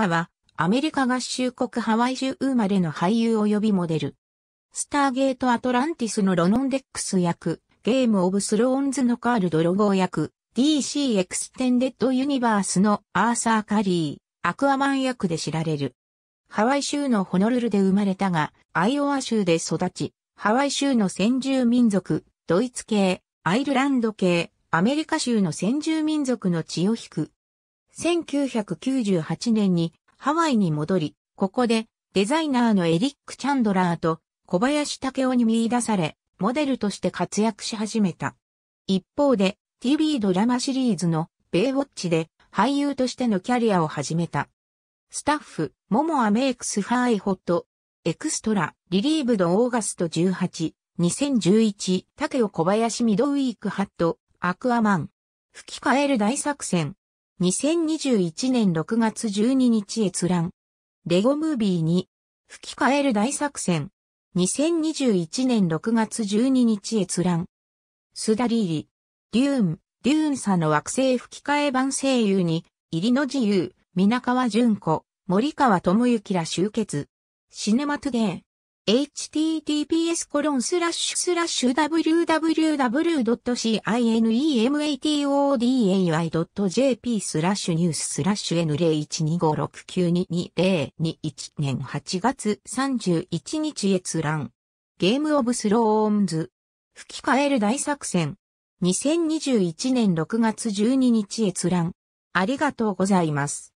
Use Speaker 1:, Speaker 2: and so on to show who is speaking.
Speaker 1: アは、アメリカ合衆国ハワイ州生まれの俳優及びモデル。スターゲートアトランティスのロノンデックス役、ゲームオブスローンズのカール・ドロゴー役、DC エクステンデッド・ユニバースのアーサー・カリー、アクアマン役で知られる。ハワイ州のホノルルで生まれたが、アイオワ州で育ち、ハワイ州の先住民族、ドイツ系、アイルランド系、アメリカ州の先住民族の血を引く1998年にハワイに戻り、ここでデザイナーのエリック・チャンドラーと小林武雄に見出され、モデルとして活躍し始めた。一方で TV ドラマシリーズのベイウォッチで俳優としてのキャリアを始めた。スタッフ、モモアメイクスハーイホット、エクストラ、リリーブドオーガスト18、2011、竹雄・小林ミドウィークハット、アクアマン、吹き替える大作戦、2021年6月12日閲覧。レゴムービーに吹き替える大作戦。2021年6月12日閲覧。スダリーリ、デューン、デューンさの惑星吹き替え版声優に、入りの自由、皆川淳子、森川智之ら集結。シネマトゥデー、https コロンスラッシュスラッシュ www.cinematoday.jp スラッシュニューススラッシュ N01256922021 年8月31日閲覧。ゲームオブスローンズ。吹き替える大作戦。2021年6月12日閲覧。ありがとうございます。